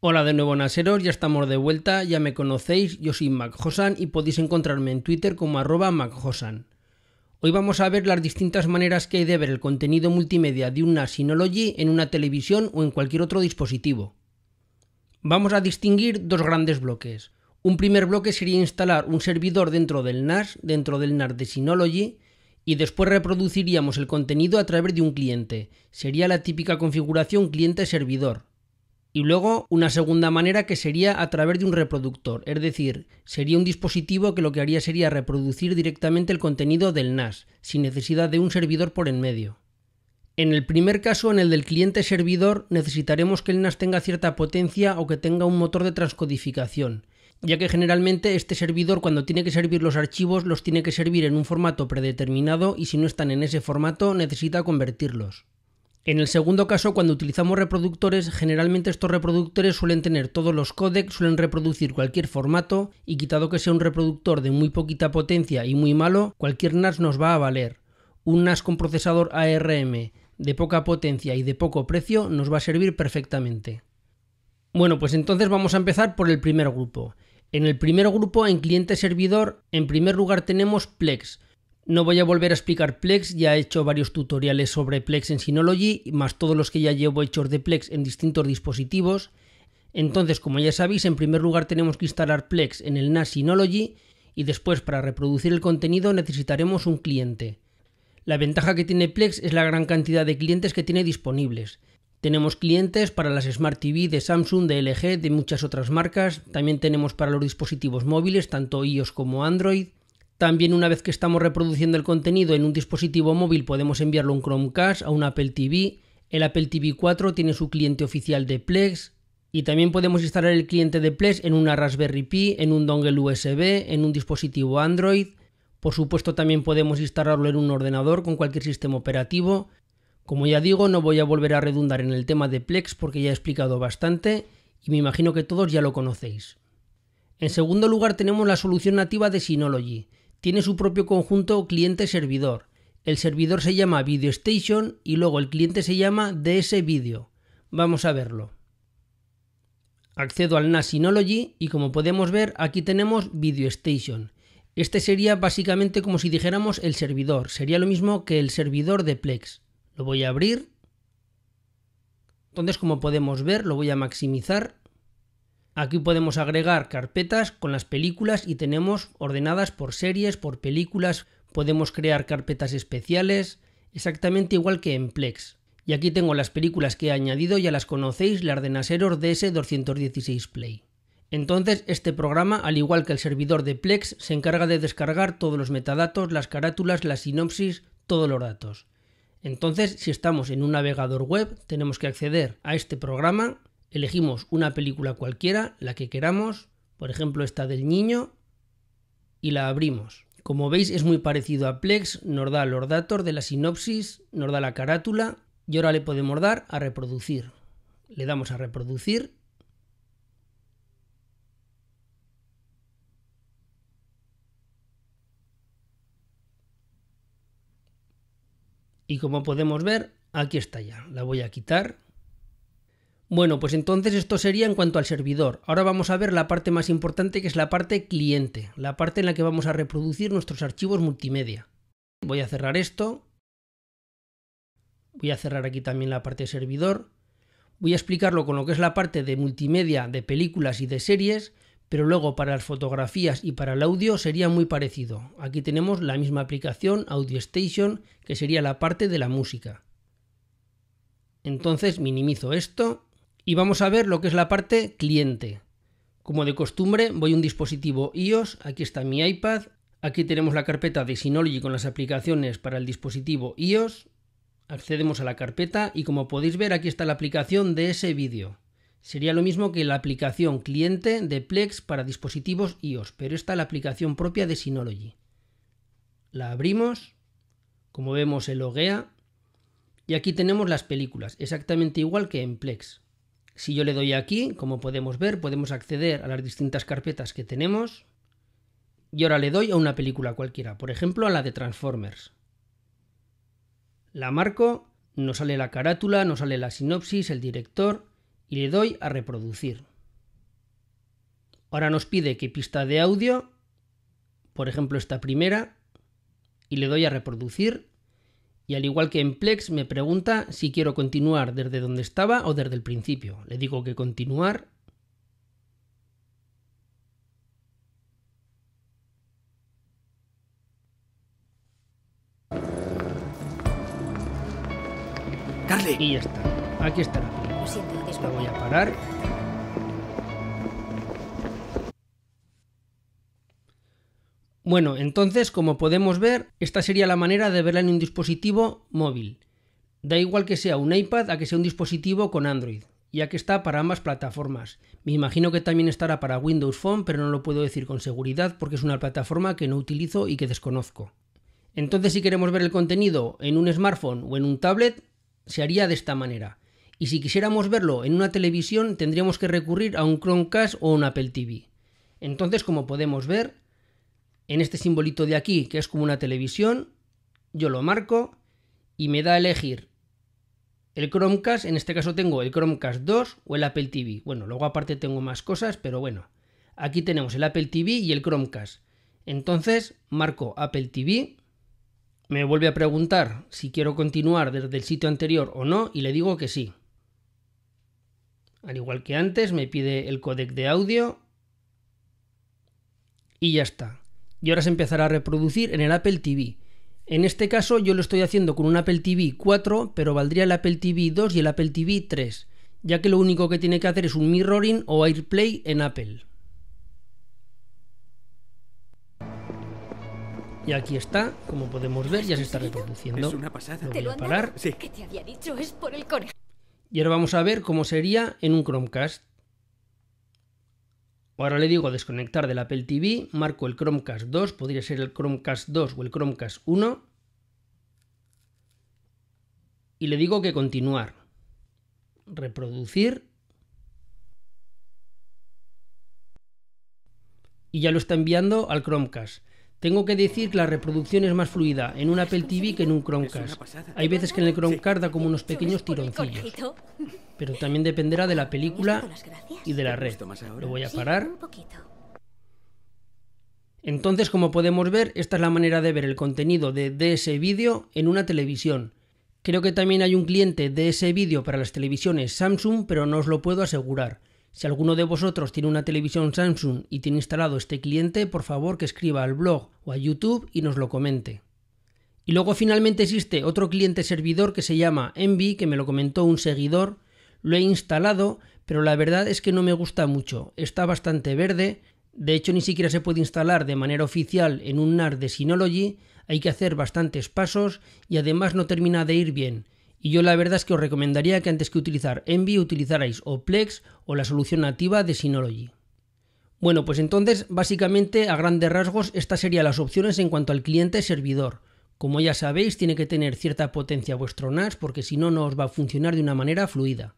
Hola de nuevo Naseros, ya estamos de vuelta, ya me conocéis, yo soy MacJosan y podéis encontrarme en Twitter como arroba MacHosan. Hoy vamos a ver las distintas maneras que hay de ver el contenido multimedia de un NAS Synology en una televisión o en cualquier otro dispositivo. Vamos a distinguir dos grandes bloques. Un primer bloque sería instalar un servidor dentro del NAS, dentro del NAS de Synology, y después reproduciríamos el contenido a través de un cliente. Sería la típica configuración cliente-servidor. Y luego una segunda manera que sería a través de un reproductor, es decir, sería un dispositivo que lo que haría sería reproducir directamente el contenido del NAS, sin necesidad de un servidor por en medio. En el primer caso, en el del cliente-servidor, necesitaremos que el NAS tenga cierta potencia o que tenga un motor de transcodificación, ya que generalmente este servidor cuando tiene que servir los archivos los tiene que servir en un formato predeterminado y si no están en ese formato necesita convertirlos. En el segundo caso, cuando utilizamos reproductores, generalmente estos reproductores suelen tener todos los codecs, suelen reproducir cualquier formato y quitado que sea un reproductor de muy poquita potencia y muy malo, cualquier NAS nos va a valer. Un NAS con procesador ARM de poca potencia y de poco precio nos va a servir perfectamente. Bueno, pues entonces vamos a empezar por el primer grupo. En el primer grupo, en cliente-servidor, en primer lugar tenemos Plex, no voy a volver a explicar Plex, ya he hecho varios tutoriales sobre Plex en Synology, más todos los que ya llevo hechos de Plex en distintos dispositivos. Entonces, como ya sabéis, en primer lugar tenemos que instalar Plex en el NAS Synology y después para reproducir el contenido necesitaremos un cliente. La ventaja que tiene Plex es la gran cantidad de clientes que tiene disponibles. Tenemos clientes para las Smart TV de Samsung, de LG, de muchas otras marcas. También tenemos para los dispositivos móviles, tanto iOS como Android. También una vez que estamos reproduciendo el contenido en un dispositivo móvil podemos enviarlo a un Chromecast, a un Apple TV. El Apple TV 4 tiene su cliente oficial de Plex, y también podemos instalar el cliente de Plex en una Raspberry Pi, en un dongle USB, en un dispositivo Android. Por supuesto también podemos instalarlo en un ordenador con cualquier sistema operativo. Como ya digo, no voy a volver a redundar en el tema de Plex porque ya he explicado bastante y me imagino que todos ya lo conocéis. En segundo lugar tenemos la solución nativa de Synology tiene su propio conjunto cliente-servidor. El servidor se llama VideoStation y luego el cliente se llama DS Video. Vamos a verlo. Accedo al NAS Synology y como podemos ver aquí tenemos VideoStation. Este sería básicamente como si dijéramos el servidor, sería lo mismo que el servidor de Plex. Lo voy a abrir. Entonces como podemos ver lo voy a maximizar Aquí podemos agregar carpetas con las películas y tenemos ordenadas por series, por películas, podemos crear carpetas especiales, exactamente igual que en Plex. Y aquí tengo las películas que he añadido, ya las conocéis, las de Naseros DS216 Play. Entonces, este programa, al igual que el servidor de Plex, se encarga de descargar todos los metadatos, las carátulas, las sinopsis, todos los datos. Entonces, si estamos en un navegador web, tenemos que acceder a este programa, elegimos una película cualquiera, la que queramos, por ejemplo esta del niño, y la abrimos. Como veis es muy parecido a Plex, nos da los datos de la sinopsis, nos da la carátula y ahora le podemos dar a reproducir. Le damos a reproducir. Y como podemos ver, aquí está ya. La voy a quitar. Bueno, pues entonces esto sería en cuanto al servidor. Ahora vamos a ver la parte más importante que es la parte cliente, la parte en la que vamos a reproducir nuestros archivos multimedia. Voy a cerrar esto. Voy a cerrar aquí también la parte servidor. Voy a explicarlo con lo que es la parte de multimedia de películas y de series, pero luego para las fotografías y para el audio sería muy parecido. Aquí tenemos la misma aplicación Audio Station, que sería la parte de la música. Entonces minimizo esto y vamos a ver lo que es la parte cliente. Como de costumbre, voy a un dispositivo iOS, aquí está mi iPad, aquí tenemos la carpeta de Synology con las aplicaciones para el dispositivo iOS, accedemos a la carpeta y como podéis ver aquí está la aplicación de ese vídeo. Sería lo mismo que la aplicación cliente de Plex para dispositivos iOS, pero esta es la aplicación propia de Synology. La abrimos, como vemos se loguea, y aquí tenemos las películas, exactamente igual que en Plex. Si yo le doy aquí, como podemos ver, podemos acceder a las distintas carpetas que tenemos. Y ahora le doy a una película cualquiera, por ejemplo a la de Transformers. La marco, nos sale la carátula, nos sale la sinopsis, el director y le doy a reproducir. Ahora nos pide qué pista de audio, por ejemplo esta primera, y le doy a reproducir y al igual que en Plex me pregunta si quiero continuar desde donde estaba o desde el principio. Le digo que continuar. Carly. Y ya está. Aquí está la voy a parar. Bueno, entonces, como podemos ver, esta sería la manera de verla en un dispositivo móvil. Da igual que sea un iPad a que sea un dispositivo con Android, ya que está para ambas plataformas. Me imagino que también estará para Windows Phone, pero no lo puedo decir con seguridad porque es una plataforma que no utilizo y que desconozco. Entonces, si queremos ver el contenido en un smartphone o en un tablet, se haría de esta manera. Y si quisiéramos verlo en una televisión, tendríamos que recurrir a un Chromecast o un Apple TV. Entonces, como podemos ver, en este simbolito de aquí, que es como una televisión, yo lo marco y me da a elegir el Chromecast, en este caso tengo el Chromecast 2 o el Apple TV. Bueno, luego aparte tengo más cosas, pero bueno, aquí tenemos el Apple TV y el Chromecast. Entonces marco Apple TV, me vuelve a preguntar si quiero continuar desde el sitio anterior o no y le digo que sí. Al igual que antes, me pide el codec de audio y ya está y ahora se empezará a reproducir en el Apple TV. En este caso yo lo estoy haciendo con un Apple TV 4, pero valdría el Apple TV 2 y el Apple TV 3, ya que lo único que tiene que hacer es un mirroring o AirPlay en Apple. Y aquí está, como podemos ver, ya se está reproduciendo. Lo voy a Y ahora vamos a ver cómo sería en un Chromecast. Ahora le digo desconectar del Apple TV, marco el Chromecast 2, podría ser el Chromecast 2 o el Chromecast 1, y le digo que continuar, reproducir, y ya lo está enviando al Chromecast. Tengo que decir que la reproducción es más fluida en un Apple TV que en un Chromecast. Hay veces que en el Chromecast da como unos pequeños tironcillos. Pero también dependerá de la película y de la red. Lo voy a parar. Entonces, como podemos ver, esta es la manera de ver el contenido de DS vídeo en una televisión. Creo que también hay un cliente de ese vídeo para las televisiones Samsung, pero no os lo puedo asegurar. Si alguno de vosotros tiene una televisión Samsung y tiene instalado este cliente, por favor que escriba al blog o a YouTube y nos lo comente. Y luego finalmente existe otro cliente servidor que se llama Envy, que me lo comentó un seguidor. Lo he instalado, pero la verdad es que no me gusta mucho. Está bastante verde. De hecho, ni siquiera se puede instalar de manera oficial en un NAR de Synology. Hay que hacer bastantes pasos y además no termina de ir bien. Y yo la verdad es que os recomendaría que antes que utilizar Envy utilizarais o Plex o la solución nativa de Synology. Bueno, pues entonces básicamente a grandes rasgos estas serían las opciones en cuanto al cliente servidor. Como ya sabéis, tiene que tener cierta potencia vuestro NAS porque si no, no os va a funcionar de una manera fluida.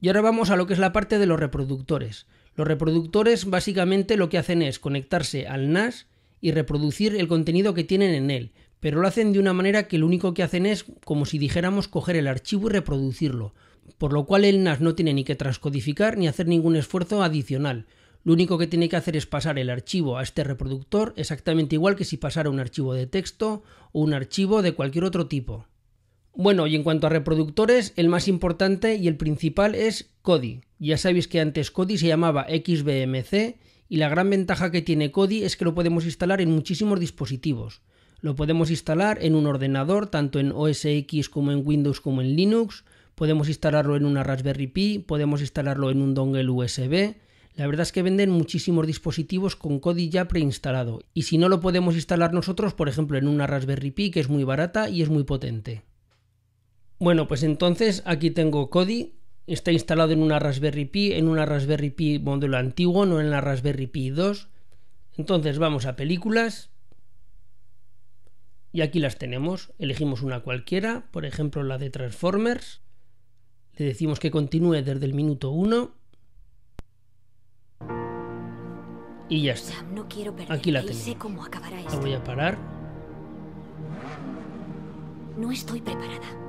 Y ahora vamos a lo que es la parte de los reproductores. Los reproductores básicamente lo que hacen es conectarse al NAS y reproducir el contenido que tienen en él, pero lo hacen de una manera que lo único que hacen es como si dijéramos coger el archivo y reproducirlo, por lo cual el NAS no tiene ni que transcodificar ni hacer ningún esfuerzo adicional. Lo único que tiene que hacer es pasar el archivo a este reproductor exactamente igual que si pasara un archivo de texto o un archivo de cualquier otro tipo. Bueno, y en cuanto a reproductores, el más importante y el principal es Kodi. Ya sabéis que antes Kodi se llamaba XBMC y la gran ventaja que tiene Kodi es que lo podemos instalar en muchísimos dispositivos. Lo podemos instalar en un ordenador, tanto en OS X como en Windows como en Linux. Podemos instalarlo en una Raspberry Pi, podemos instalarlo en un dongle USB. La verdad es que venden muchísimos dispositivos con Kodi ya preinstalado. Y si no lo podemos instalar nosotros, por ejemplo, en una Raspberry Pi, que es muy barata y es muy potente. Bueno, pues entonces aquí tengo Kodi, está instalado en una Raspberry Pi, en una Raspberry Pi modelo antiguo, no en la Raspberry Pi 2. Entonces vamos a películas y aquí las tenemos. Elegimos una cualquiera, por ejemplo la de Transformers. Le decimos que continúe desde el minuto 1. Y ya está. Aquí la tenemos. cómo acabará voy a parar. No estoy preparada.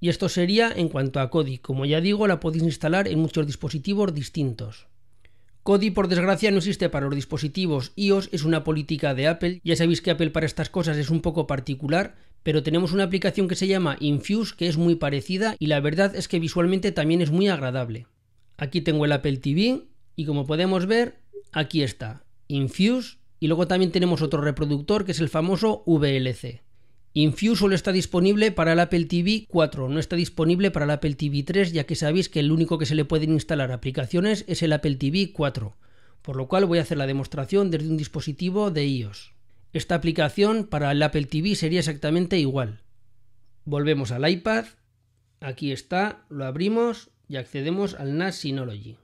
Y esto sería en cuanto a Kodi, como ya digo, la podéis instalar en muchos dispositivos distintos. Kodi, por desgracia, no existe para los dispositivos iOS, es una política de Apple. Ya sabéis que Apple para estas cosas es un poco particular, pero tenemos una aplicación que se llama Infuse, que es muy parecida y la verdad es que visualmente también es muy agradable. Aquí tengo el Apple TV y como podemos ver, aquí está, Infuse, y luego también tenemos otro reproductor que es el famoso VLC solo está disponible para el Apple TV 4, no está disponible para el Apple TV 3, ya que sabéis que el único que se le pueden instalar aplicaciones es el Apple TV 4, por lo cual voy a hacer la demostración desde un dispositivo de iOS. Esta aplicación para el Apple TV sería exactamente igual. Volvemos al iPad, aquí está, lo abrimos y accedemos al NAS Synology.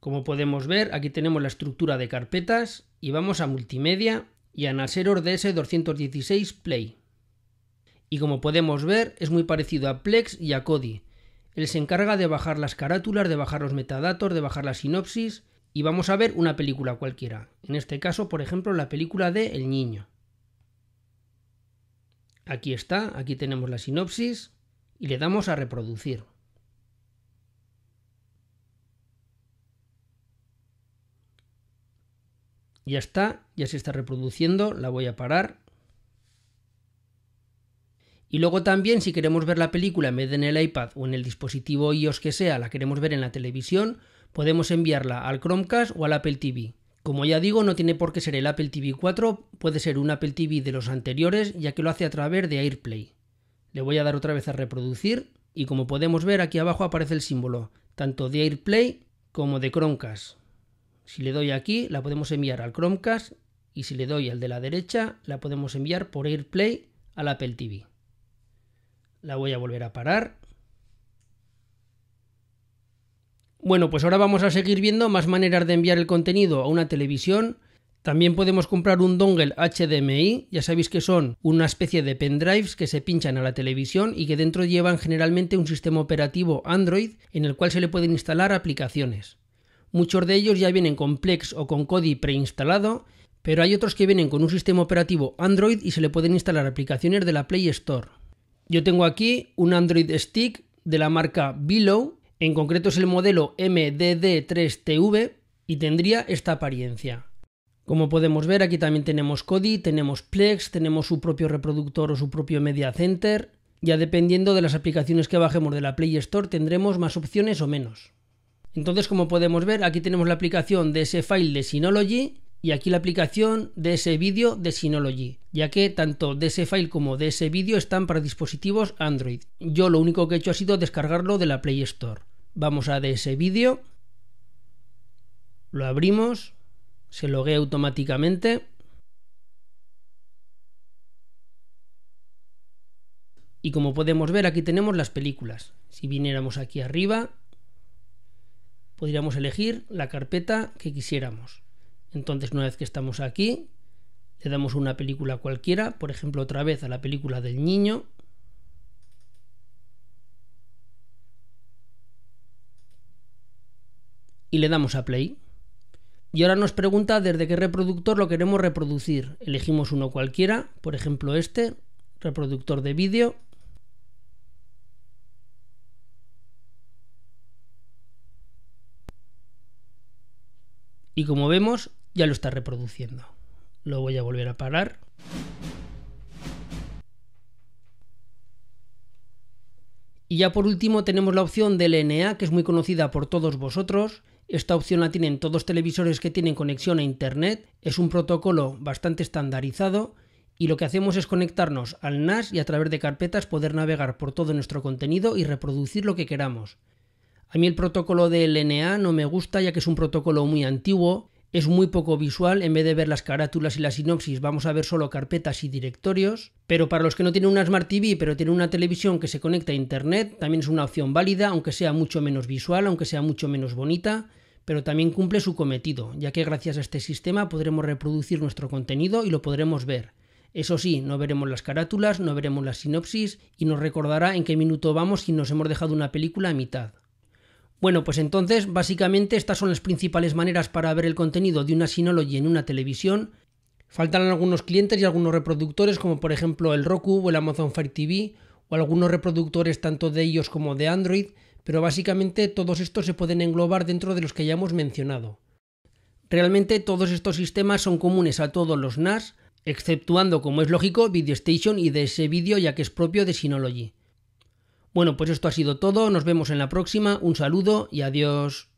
Como podemos ver, aquí tenemos la estructura de carpetas y vamos a multimedia y Anasero DS216 Play. Y como podemos ver, es muy parecido a Plex y a Kodi. Él se encarga de bajar las carátulas, de bajar los metadatos, de bajar la sinopsis y vamos a ver una película cualquiera. En este caso, por ejemplo, la película de El Niño. Aquí está, aquí tenemos la sinopsis y le damos a reproducir. Ya está, ya se está reproduciendo, la voy a parar. Y luego también si queremos ver la película en vez en el iPad o en el dispositivo iOS que sea, la queremos ver en la televisión, podemos enviarla al Chromecast o al Apple TV. Como ya digo, no tiene por qué ser el Apple TV 4, puede ser un Apple TV de los anteriores, ya que lo hace a través de AirPlay. Le voy a dar otra vez a reproducir y como podemos ver aquí abajo aparece el símbolo, tanto de AirPlay como de Chromecast. Si le doy aquí, la podemos enviar al Chromecast y si le doy al de la derecha, la podemos enviar por AirPlay al Apple TV. La voy a volver a parar. Bueno, pues ahora vamos a seguir viendo más maneras de enviar el contenido a una televisión. También podemos comprar un dongle HDMI, ya sabéis que son una especie de pendrives que se pinchan a la televisión y que dentro llevan generalmente un sistema operativo Android en el cual se le pueden instalar aplicaciones. Muchos de ellos ya vienen con Plex o con Kodi preinstalado, pero hay otros que vienen con un sistema operativo Android y se le pueden instalar aplicaciones de la Play Store. Yo tengo aquí un Android Stick de la marca Below, en concreto es el modelo MDD3TV y tendría esta apariencia. Como podemos ver, aquí también tenemos Kodi, tenemos Plex, tenemos su propio reproductor o su propio Media Center. Ya dependiendo de las aplicaciones que bajemos de la Play Store tendremos más opciones o menos. Entonces, como podemos ver, aquí tenemos la aplicación de ese file de Synology y aquí la aplicación de ese vídeo de Synology, ya que tanto de ese file como de ese vídeo están para dispositivos Android. Yo lo único que he hecho ha sido descargarlo de la Play Store. Vamos a de ese vídeo, lo abrimos, se loguea automáticamente. Y como podemos ver, aquí tenemos las películas. Si viniéramos aquí arriba, podríamos elegir la carpeta que quisiéramos. Entonces, una vez que estamos aquí, le damos una película cualquiera, por ejemplo, otra vez a la película del niño. Y le damos a play. Y ahora nos pregunta desde qué reproductor lo queremos reproducir. Elegimos uno cualquiera, por ejemplo este, reproductor de vídeo. Y como vemos, ya lo está reproduciendo. Lo voy a volver a parar. Y ya por último tenemos la opción del LNA, que es muy conocida por todos vosotros. Esta opción la tienen todos televisores que tienen conexión a Internet. Es un protocolo bastante estandarizado y lo que hacemos es conectarnos al NAS y a través de carpetas poder navegar por todo nuestro contenido y reproducir lo que queramos. A mí el protocolo de LNA no me gusta ya que es un protocolo muy antiguo, es muy poco visual, en vez de ver las carátulas y las sinopsis vamos a ver solo carpetas y directorios, pero para los que no tienen una Smart TV pero tienen una televisión que se conecta a Internet, también es una opción válida, aunque sea mucho menos visual, aunque sea mucho menos bonita, pero también cumple su cometido, ya que gracias a este sistema podremos reproducir nuestro contenido y lo podremos ver. Eso sí, no veremos las carátulas, no veremos las sinopsis y nos recordará en qué minuto vamos si nos hemos dejado una película a mitad. Bueno, pues entonces básicamente estas son las principales maneras para ver el contenido de una Synology en una televisión. Faltan algunos clientes y algunos reproductores como por ejemplo el Roku o el Amazon Fire TV o algunos reproductores tanto de ellos como de Android, pero básicamente todos estos se pueden englobar dentro de los que ya hemos mencionado. Realmente todos estos sistemas son comunes a todos los NAS, exceptuando como es lógico VideoStation y DS Video ya que es propio de Synology. Bueno, pues esto ha sido todo, nos vemos en la próxima, un saludo y adiós.